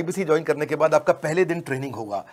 IBC join करने के बाद आपका पहले दिन ट्रेनिंग होगा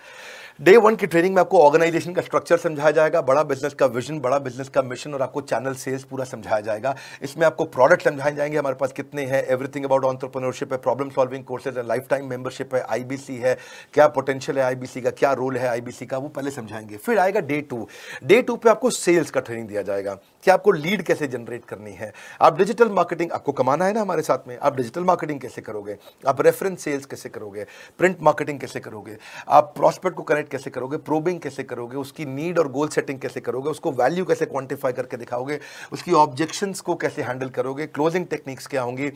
डे वन की ट्रेनिंग में आपको ऑर्गेनाइजेशन का स्ट्रक्चर समझाया जाएगा बड़ा बिजनेस का विजन बड़ा बिजनेस का मिशन और आपको चैनल सेल्स पूरा समझाया जाएगा इसमें आपको प्रोडक्ट समझाए जाएंगे हमारे पास कितने हैं एवरीथिंग अबाउट ऑन्टरप्रनोरशिप है प्रॉब्लम सॉल्विंग कोर्सेज है लाइफ टाइम मेंबरशिप है आईबीसी है क्या पोटेंशियल है आईबीसी का क्या रोल है आईबीसी का वो पहले समझाएंगे फिर आएगा डे टू डे टू पे आपको सेल्स का ट्रेनिंग दिया जाएगा कि आपको लीड कैसे जनरेट करनी है आप डिजिटल मार्केटिंग आपको कमाना है ना हमारे साथ में आप डिजिटल मार्केटिंग कैसे करोगे आप रेफरेंस सेल्स कैसे करोगे प्रिंट मार्केटिंग कैसे करोगे आप प्रॉस्पेक्ट को कनेक्ट इवेलुएट कैसे करोगे प्रोबिंग कैसे करोगे उसकी नीड और गोल सेटिंग कैसे करोगे उसको वैल्यू कैसे क्वांटिफाई करके दिखाओगे उसकी ऑब्जेक्शंस को कैसे हैंडल करोगे क्लोजिंग टेक्निक्स क्या होंगी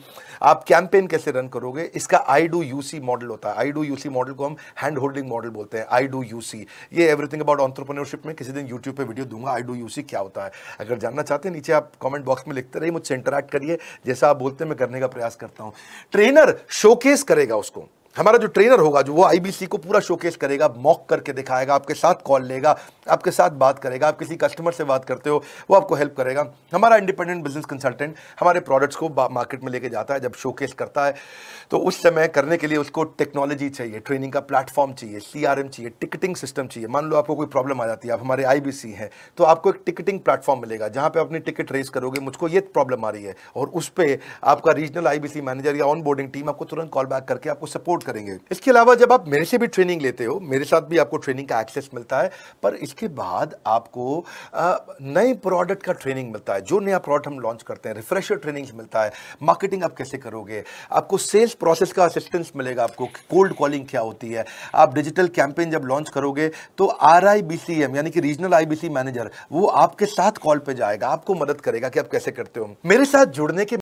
आप कैंपेन कैसे रन करोगे इसका I do you see model होता है I do you see model को हम हैंड होल्डिंग मॉडल बोलते हैं आई डू यू सी ये एवरीथिंग अबाउट ऑन्टरप्रनरशिप में किसी दिन यूट्यूब पर वीडियो दूंगा आई डू यू सी क्या होता है अगर जानना चाहते हैं नीचे आप कॉमेंट बॉक्स में लिखते रहिए मुझसे इंटरेक्ट करिए जैसा आप बोलते हैं मैं करने का प्रयास करता हूँ ट्रेनर शोकेस करेगा उसको हमारा जो ट्रेनर होगा जो वो आईबीसी को पूरा शोकेस करेगा मॉक करके दिखाएगा आपके साथ कॉल लेगा आपके साथ बात करेगा आप किसी कस्टमर से बात करते हो वो आपको हेल्प करेगा हमारा इंडिपेंडेंट बिजनेस कंसल्टेंट हमारे प्रोडक्ट्स को मार्केट में लेके जाता है जब शोकेस करता है तो उस समय करने के लिए उसको टेक्नोलॉजी चाहिए ट्रेनिंग का प्लेटफॉर्म चाहिए सी चाहिए टिकटिंग सिस्टम चाहिए मान लो आपको कोई प्रॉब्लम आ जाती है आप हमारे आई हैं तो आपको एक टिकटिंग प्लेटफॉर्म मिलेगा जहाँ पर अपनी टिकट रेस करोगे मुझको ये प्रॉब्लम आ रही है और उस पर आपका रीजनल आई मैनेजर या ऑन बोर्डिंग टीम आपको तुरंत कॉल बैक करके आपको सपोर्ट करेंगे इसके अलावा जब आप मेरे से भी ट्रेनिंग लेते हो मेरे साथ भी आपको ट्रेनिंग का एक्सेस मिलता है पर इसके बाद आपको नए प्रोडक्ट का ट्रेनिंग मिलता है जो नया प्रोडक्ट हम लॉन्च करते हैं रिफ्रेशर ट्रेनिंग मिलता है मार्केटिंग आप कैसे करोगे आपको सेल्स प्रोसेस का असिस्टेंस मिलेगा आपको कोल्ड कॉलिंग क्या होती है आप डिजिटल कैंपेन जब लॉन्च करोगे तो आर यानी कि रीजनल आई मैनेजर वो आपके साथ कॉल पर जाएगा आपको मदद करेगा कि आप कैसे करते हो मेरे साथ जुड़ने के